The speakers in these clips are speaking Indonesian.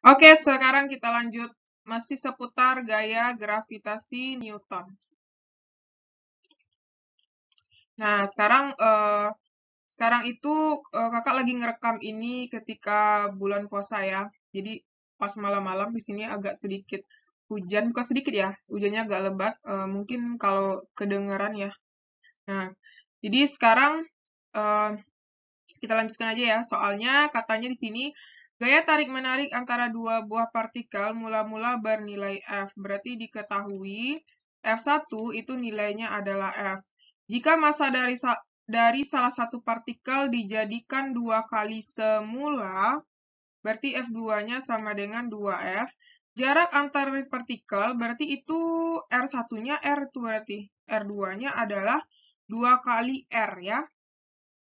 Oke, sekarang kita lanjut masih seputar gaya gravitasi Newton. Nah, sekarang eh, sekarang itu eh, kakak lagi ngerekam ini ketika bulan puasa ya. Jadi pas malam-malam di sini agak sedikit hujan, bukan sedikit ya, hujannya agak lebat. Eh, mungkin kalau kedengeran ya. Nah, jadi sekarang eh, kita lanjutkan aja ya. Soalnya katanya di sini Gaya tarik-menarik antara dua buah partikel mula-mula bernilai F, berarti diketahui F1 itu nilainya adalah F. Jika massa dari, dari salah satu partikel dijadikan dua kali semula, berarti F2-nya sama dengan 2F. Jarak antar partikel berarti itu R1-nya R itu berarti R2-nya adalah dua kali R ya.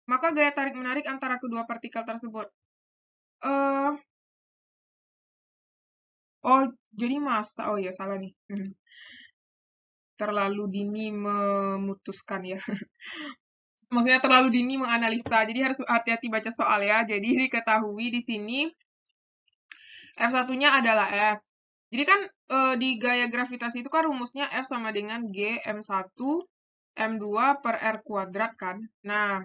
Maka gaya tarik-menarik antara kedua partikel tersebut uh, oh jadi masa oh ya salah nih hmm. terlalu dini memutuskan ya maksudnya terlalu dini menganalisa jadi harus hati-hati baca soal ya jadi diketahui di sini f satunya adalah F. Jadi kan e, di gaya gravitasi itu kan rumusnya F sama dengan G M1 M2 per R kuadrat kan. Nah,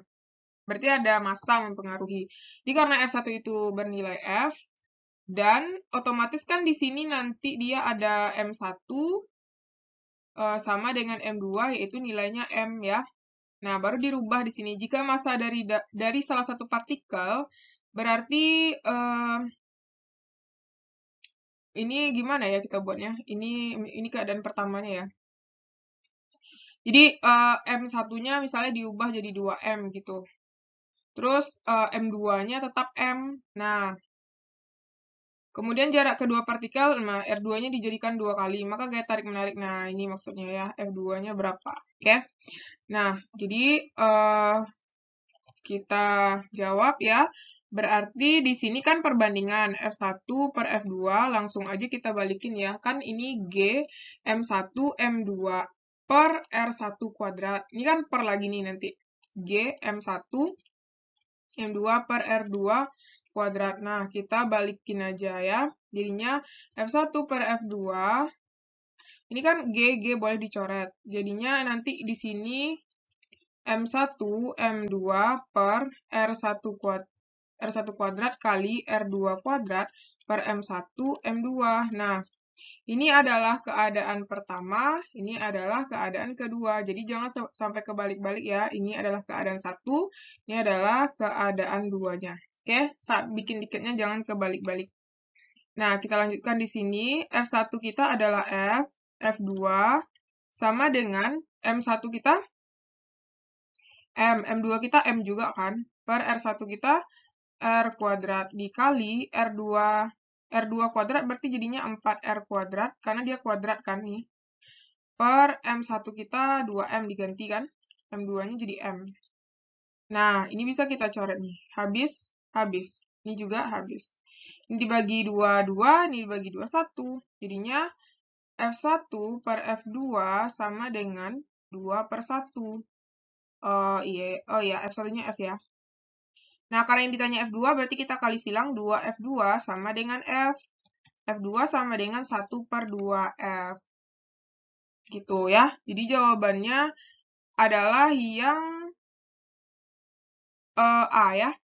Berarti ada massa mempengaruhi. Jadi karena F1 itu bernilai F, dan otomatis kan di sini nanti dia ada M1 eh, sama dengan M2, yaitu nilainya M ya. Nah, baru dirubah di sini. Jika massa dari dari salah satu partikel, berarti uh, ini gimana ya kita buatnya? Ini ini keadaan pertamanya ya. Jadi uh, eh, M1-nya misalnya diubah jadi 2M gitu. Terus uh, eh, M2-nya tetap M. Nah, kemudian jarak kedua partikel, nah R2-nya dijadikan dua kali, maka gaya tarik-menarik. Nah, ini maksudnya ya, F2-nya berapa. Oke. Okay? Nah, jadi uh, kita jawab ya. Berarti di sini kan perbandingan F1 per F2 langsung aja kita balikin ya. Kan ini G M1 M2 per R1 kuadrat. Ini kan per lagi nih nanti. G M1 m 2 per R2 kuadrat. Nah, kita balikin aja ya. Jadinya F1 per F2. Ini kan G, G boleh dicoret. Jadinya nanti di sini M1, M2 per R1 kuadrat. R1 kuadrat kali R2 kuadrat per M1, M2. Nah, ini adalah keadaan pertama, ini adalah keadaan kedua. Jadi jangan sampai kebalik-balik ya. Ini adalah keadaan satu, ini adalah keadaan duanya. Oke, saat bikin dikitnya jangan kebalik-balik. Nah, kita lanjutkan di sini. F1 kita adalah F, F2 sama dengan M1 kita M, M2 kita M juga kan, per R1 kita R kuadrat dikali R2 R2 kuadrat berarti jadinya 4R kuadrat, karena dia kuadrat kan nih. Per M1 kita 2M diganti kan, M2-nya jadi M. Nah, ini bisa kita coret nih. Habis, habis. Ini juga habis. Ini dibagi 2, 2, ini dibagi 2, 1. Jadinya F1 per F2 sama dengan 2 per 1. Uh, iya, oh iya, F1-nya F ya. Nah, karena yang ditanya F2, berarti kita kali silang 2F2 sama dengan F. F2 sama dengan 1 per 2F. Gitu ya. Jadi jawabannya adalah yang uh, A ya.